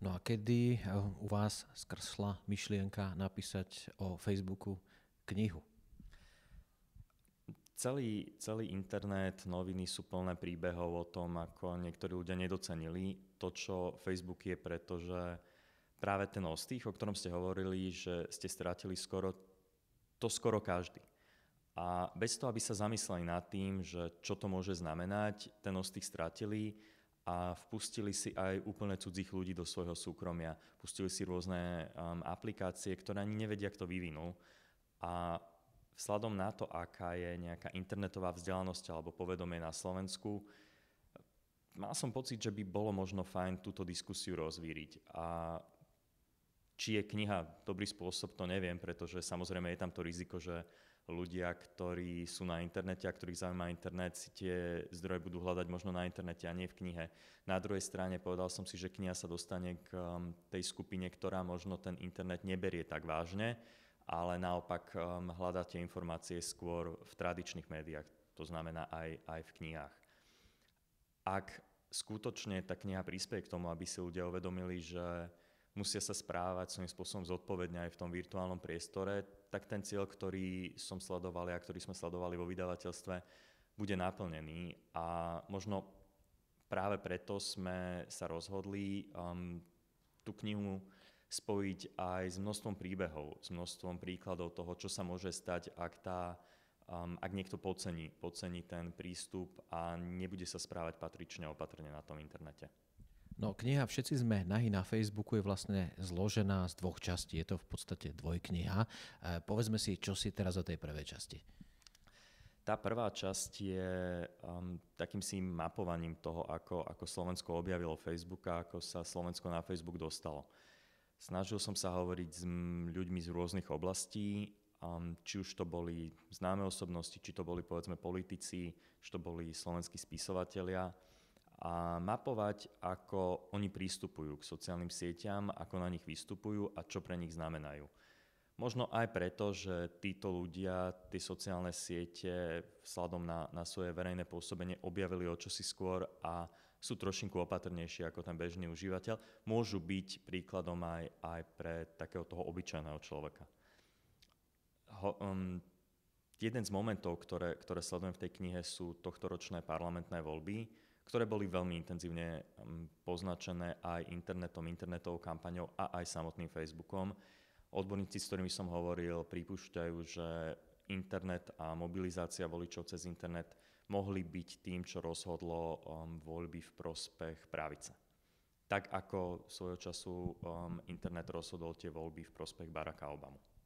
No a kedy eh, u vás skrsla myšlienka napísať o Facebooku knihu? Celý, celý internet, noviny sú plné príbehov o tom, ako niektorí ľudia nedocenili to, čo Facebook je, pretože práve ten ostých, o ktorom ste hovorili, že ste strátili skoro, to skoro každý. A bez toho, aby sa zamysleli nad tým, že čo to môže znamenať, ten ostých strátili, a vpustili si aj úplne cudzích ľudí do svojho súkromia. Pustili si rôzne um, aplikácie, ktoré ani nevedia, kto vyvinul. A vzhľadom na to, aká je nejaká internetová vzdelanosť alebo povedomie na Slovensku, mal som pocit, že by bolo možno fajn túto diskusiu rozvíriť. A či je kniha dobrý spôsob, to neviem, pretože samozrejme je tam to riziko, že ľudia, ktorí sú na internete a ktorých zaujíma internet, si tie zdroje budú hľadať možno na internete a nie v knihe. Na druhej strane povedal som si, že kniha sa dostane k um, tej skupine, ktorá možno ten internet neberie tak vážne, ale naopak um, hľadá tie informácie skôr v tradičných médiách, to znamená aj, aj v knihách. Ak skutočne tá kniha prispieje k tomu, aby si ľudia uvedomili, že musia sa správať svojím spôsobom zodpovedne aj v tom virtuálnom priestore, tak ten cieľ, ktorý som sledoval a ktorý sme sledovali vo vydavateľstve, bude naplnený. A možno práve preto sme sa rozhodli um, tú knihu spojiť aj s množstvom príbehov, s množstvom príkladov toho, čo sa môže stať, ak, tá, um, ak niekto podcení, podcení ten prístup a nebude sa správať patrične opatrne na tom internete. No kniha Všetci sme nahy na Facebooku je vlastne zložená z dvoch častí. Je to v podstate dvojkniha. E, povedzme si, čo si teraz o tej prvej časti. Tá prvá časť je um, takým si mapovaním toho, ako, ako Slovensko objavilo Facebook a ako sa Slovensko na Facebook dostalo. Snažil som sa hovoriť s ľuďmi z rôznych oblastí, um, či už to boli známe osobnosti, či to boli povedzme politici, či to boli slovenskí spisovatelia a mapovať, ako oni prístupujú k sociálnym sieťam, ako na nich vystupujú a čo pre nich znamenajú. Možno aj preto, že títo ľudia tie sociálne siete vzhľadom na, na svoje verejné pôsobenie objavili o čosi skôr a sú trošinku opatrnejšie ako ten bežný užívateľ, môžu byť príkladom aj, aj pre takého toho obyčajného človeka. Ho, um, jeden z momentov, ktoré, ktoré sledujem v tej knihe, sú tohtoročné parlamentné voľby, ktoré boli veľmi intenzívne mm, poznačené aj internetom, internetovou kampaňou a aj samotným Facebookom. Odborníci, s ktorými som hovoril, pripúšťajú, že internet a mobilizácia voličov cez internet mohli byť tým, čo rozhodlo um, voľby v prospech pravice. Tak ako svojho času um, internet rozhodol tie voľby v prospech Baracka Obamu.